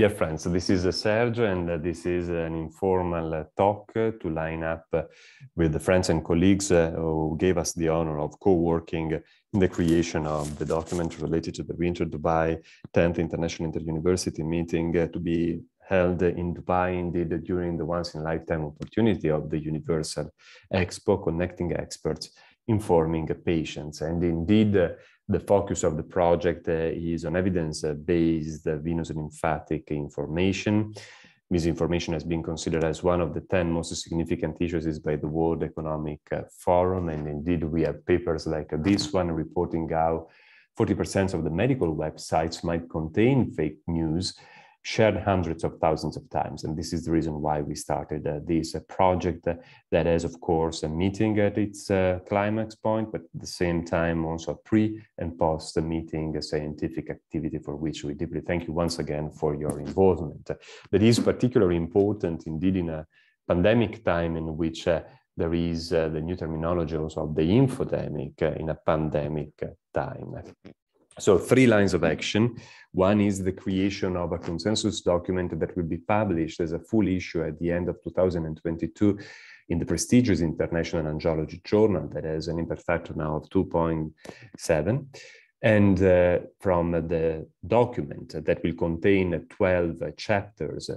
Dear friends, this is Sergio, and uh, this is an informal talk to line up with the friends and colleagues uh, who gave us the honor of co working in the creation of the document related to the Winter Dubai 10th International Interuniversity Meeting uh, to be held in Dubai, indeed, during the once in a lifetime opportunity of the Universal Expo Connecting Experts informing patients. And indeed, the focus of the project uh, is on evidence-based venous and lymphatic information. Misinformation has been considered as one of the 10 most significant issues by the World Economic uh, Forum. And indeed, we have papers like this one reporting how 40% of the medical websites might contain fake news shared hundreds of thousands of times. And this is the reason why we started uh, this uh, project that has, of course, a meeting at its uh, climax point, but at the same time also pre and post meeting a scientific activity for which we deeply thank you once again for your involvement. That is particularly important indeed in a pandemic time in which uh, there is uh, the new terminology also of the infodemic uh, in a pandemic time. So three lines of action. One is the creation of a consensus document that will be published as a full issue at the end of 2022 in the prestigious International Angiology Journal that has an impact factor now of 2.7. And uh, from the document that will contain 12 chapters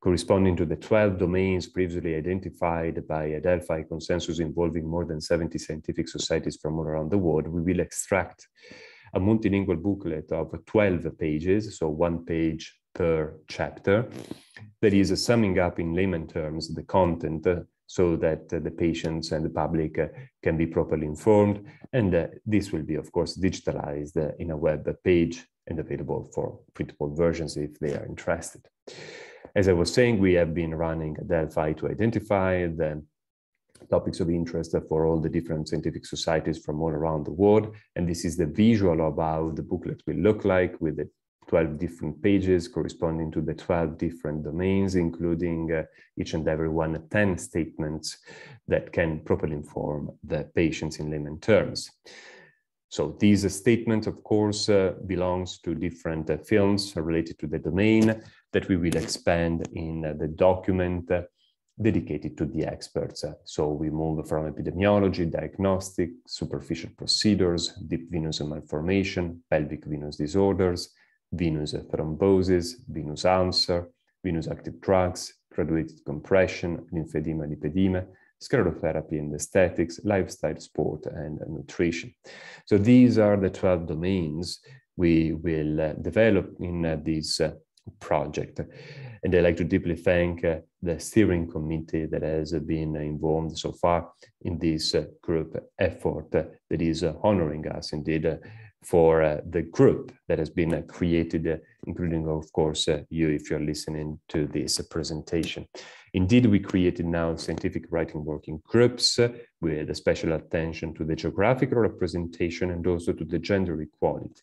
corresponding to the 12 domains previously identified by a Delphi consensus involving more than 70 scientific societies from all around the world, we will extract a multilingual booklet of 12 pages, so one page per chapter, that is uh, summing up in layman terms the content uh, so that uh, the patients and the public uh, can be properly informed. And uh, this will be, of course, digitalized uh, in a web page and available for printable versions if they are interested. As I was saying, we have been running Delphi to identify the topics of interest for all the different scientific societies from all around the world. And this is the visual of how the booklet will look like with the 12 different pages corresponding to the 12 different domains, including uh, each and every one 10 statements that can properly inform the patients in layman terms. So these statements, of course, uh, belongs to different uh, films related to the domain that we will expand in uh, the document uh, dedicated to the experts. So we move from epidemiology, diagnostic, superficial procedures, deep venous malformation, pelvic venous disorders, venous thrombosis, venous ulcer, venous active drugs, graduated compression, lymphedema, lipedema, sclerotherapy and aesthetics, lifestyle, sport, and nutrition. So these are the 12 domains we will uh, develop in uh, this uh, project. And I'd like to deeply thank uh, the steering committee that has been involved so far in this uh, group effort that is honoring us indeed for uh, the group that has been uh, created, uh, including, of course, uh, you if you're listening to this uh, presentation. Indeed, we created now scientific writing working groups uh, with a special attention to the geographical representation and also to the gender equality.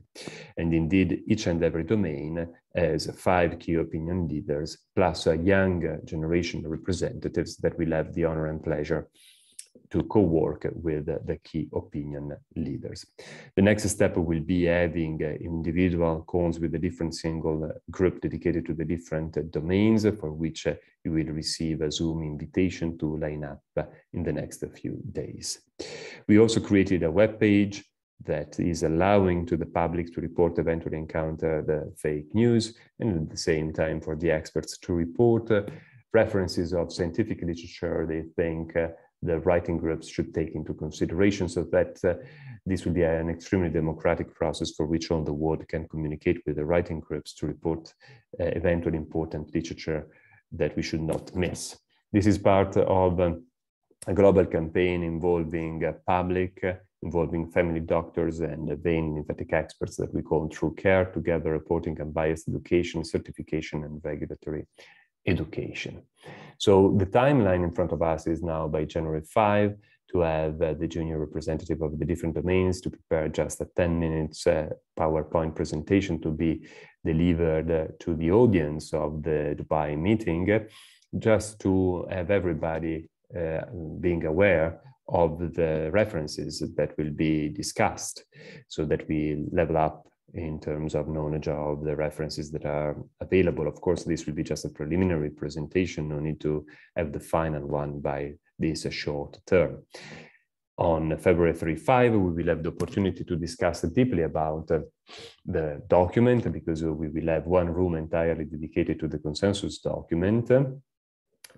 And indeed, each and every domain has five key opinion leaders, plus a young generation representatives that we'll have the honor and pleasure to co-work with the key opinion leaders. The next step will be having uh, individual calls with the different single uh, group dedicated to the different uh, domains for which you will receive a Zoom invitation to line up in the next few days. We also created a web page that is allowing to the public to report eventually encounter the fake news and at the same time for the experts to report references of scientific literature they think the writing groups should take into consideration so that uh, this will be an extremely democratic process for which all the world can communicate with the writing groups to report uh, eventually important literature that we should not miss. This is part of um, a global campaign involving uh, public, involving family doctors and vein lymphatic experts that we call True Care, together reporting bias education, certification, and regulatory education. So the timeline in front of us is now by January 5 to have uh, the junior representative of the different domains to prepare just a 10 minutes uh, PowerPoint presentation to be delivered uh, to the audience of the Dubai meeting, just to have everybody uh, being aware of the references that will be discussed so that we level up in terms of knowledge of the references that are available. Of course, this will be just a preliminary presentation. No need to have the final one by this short term. On February 35, we will have the opportunity to discuss deeply about uh, the document because we will have one room entirely dedicated to the consensus document.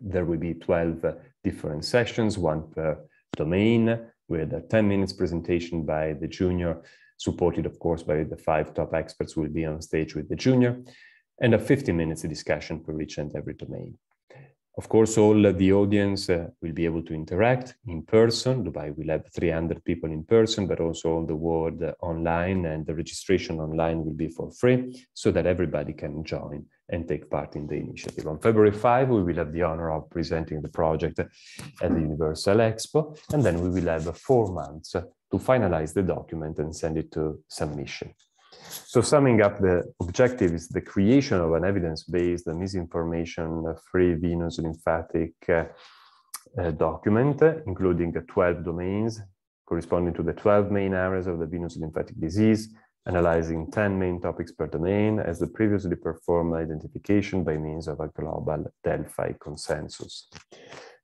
There will be 12 different sessions, one per domain, with a 10 minutes presentation by the junior supported, of course, by the five top experts who will be on stage with the junior, and a 50 minutes discussion for each and every domain. Of course, all the audience uh, will be able to interact in person. Dubai will have 300 people in person, but also all the world uh, online, and the registration online will be for free so that everybody can join and take part in the initiative. On February 5, we will have the honor of presenting the project at the Universal Expo, and then we will have four months to finalize the document and send it to submission. So summing up the objective is the creation of an evidence-based misinformation-free venous lymphatic uh, uh, document, including 12 domains corresponding to the 12 main areas of the venous lymphatic disease, analyzing 10 main topics per domain as the previously performed identification by means of a global Delphi consensus.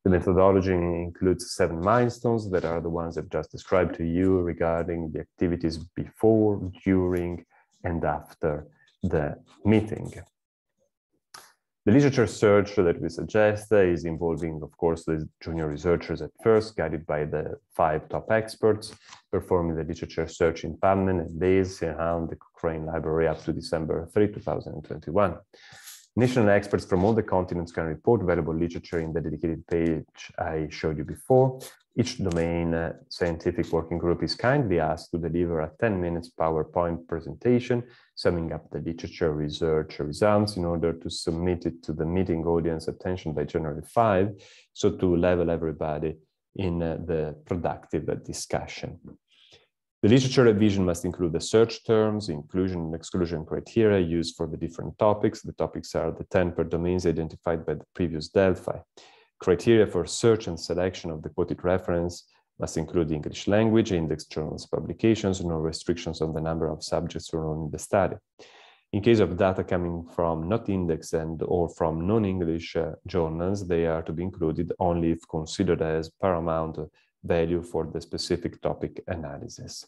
The methodology includes seven milestones that are the ones I've just described to you regarding the activities before, during, and after the meeting. The literature search that we suggest is involving, of course, the junior researchers at first, guided by the five top experts, performing the literature search in Padman and days around the Cochrane Library up to December 3, 2021. National experts from all the continents can report valuable literature in the dedicated page I showed you before. Each domain uh, scientific working group is kindly asked to deliver a 10 minutes PowerPoint presentation, summing up the literature research results in order to submit it to the meeting audience attention by January 5, so to level everybody in uh, the productive discussion. The literature revision must include the search terms, inclusion and exclusion criteria used for the different topics. The topics are the 10 per domains identified by the previous Delphi. Criteria for search and selection of the quoted reference must include English language, index journals publications, no restrictions on the number of subjects enrolled in the study. In case of data coming from not indexed and or from non-English uh, journals, they are to be included only if considered as paramount value for the specific topic analysis.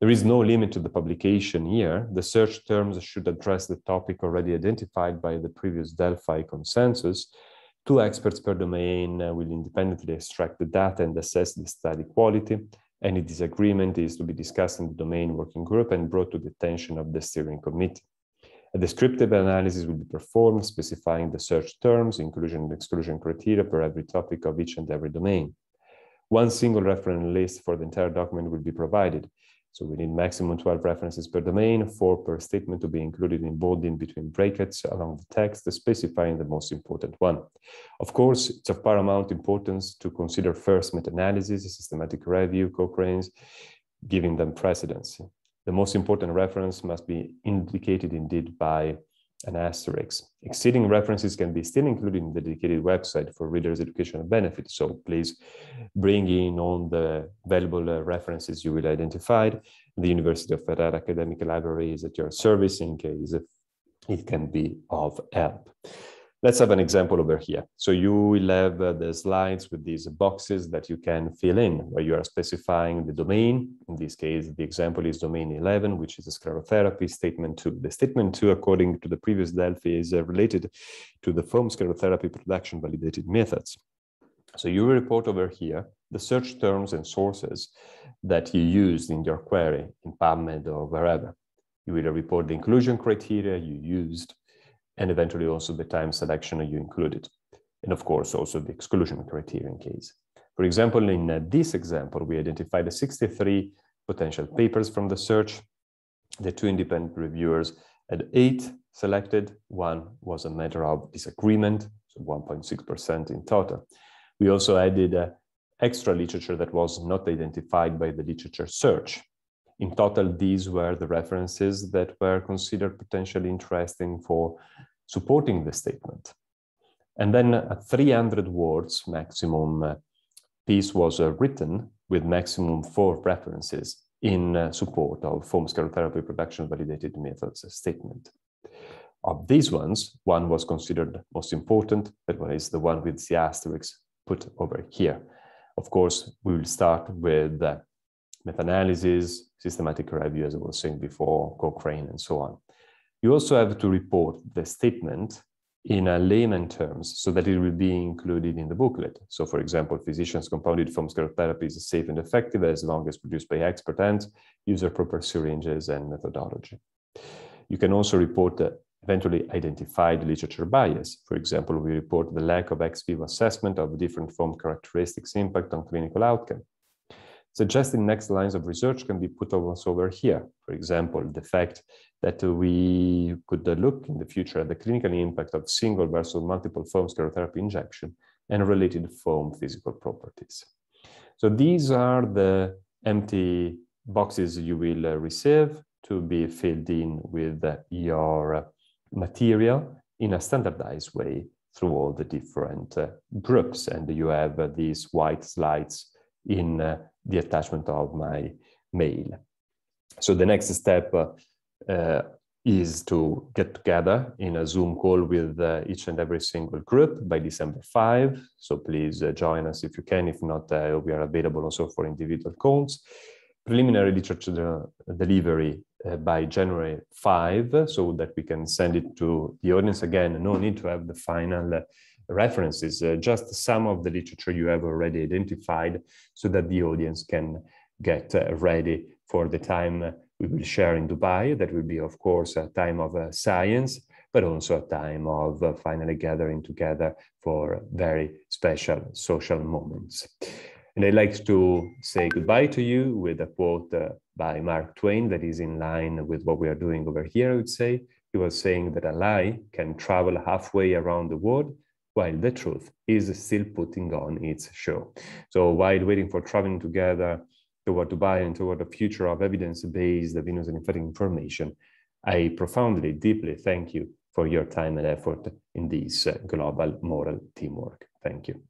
There is no limit to the publication here. The search terms should address the topic already identified by the previous Delphi consensus. Two experts per domain uh, will independently extract the data and assess the study quality. Any disagreement is to be discussed in the domain working group and brought to the attention of the steering committee. A descriptive analysis will be performed, specifying the search terms, inclusion and exclusion criteria for every topic of each and every domain one single reference list for the entire document will be provided. So we need maximum 12 references per domain, four per statement to be included in bolding between brackets along the text, specifying the most important one. Of course, it's of paramount importance to consider first meta-analysis, systematic review, Cochrane's, giving them precedence. The most important reference must be indicated indeed by an asterisk. Exceeding references can be still included in the dedicated website for readers' educational benefit. So please bring in all the valuable uh, references you will identify. The University of Ferrara Academic Library is at your service in case it can be of help. Let's have an example over here. So you will have uh, the slides with these boxes that you can fill in where you are specifying the domain. In this case, the example is domain 11, which is sclerotherapy statement two. The statement two, according to the previous Delphi, is uh, related to the foam sclerotherapy production validated methods. So you report over here the search terms and sources that you used in your query in PubMed or wherever. You will report the inclusion criteria you used and eventually also the time selection you included. And of course, also the exclusion criterion case. For example, in uh, this example, we identified the 63 potential papers from the search. The two independent reviewers had eight selected. One was a matter of disagreement, so 1.6% in total. We also added uh, extra literature that was not identified by the literature search. In total, these were the references that were considered potentially interesting for supporting the statement. And then at uh, 300 words maximum, uh, piece was uh, written with maximum four references in support of form scale therapy production validated methods statement. Of these ones, one was considered most important, that one is the one with the asterisk put over here. Of course, we will start with meta-analysis, systematic review, as I was saying before, Cochrane, and so on. You also have to report the statement in a layman terms so that it will be included in the booklet. So for example, physicians compounded foam sclerotherapy is safe and effective as long as produced by expert and user proper syringes and methodology. You can also report the eventually identified literature bias. For example, we report the lack of ex vivo assessment of different foam characteristics impact on clinical outcome suggesting next lines of research can be put also over here. For example, the fact that we could uh, look in the future at the clinical impact of single versus multiple foam sclerotherapy injection and related foam physical properties. So these are the empty boxes you will uh, receive to be filled in with uh, your material in a standardized way through all the different groups. And you have these white slides in uh, the attachment of my mail. So the next step uh, is to get together in a Zoom call with uh, each and every single group by December 5. So please uh, join us if you can. If not, uh, we are available also for individual calls. Preliminary literature uh, delivery by January 5 so that we can send it to the audience. Again, no need to have the final references, uh, just some of the literature you have already identified so that the audience can get uh, ready for the time we will share in Dubai. That will be, of course, a time of uh, science, but also a time of uh, finally gathering together for very special social moments. And I'd like to say goodbye to you with a quote uh, by Mark Twain that is in line with what we are doing over here, I would say. He was saying that a lie can travel halfway around the world while the truth is still putting on its show. So while waiting for traveling together toward Dubai and toward the future of evidence-based venous lymphatic information, I profoundly, deeply thank you for your time and effort in this uh, global moral teamwork. Thank you.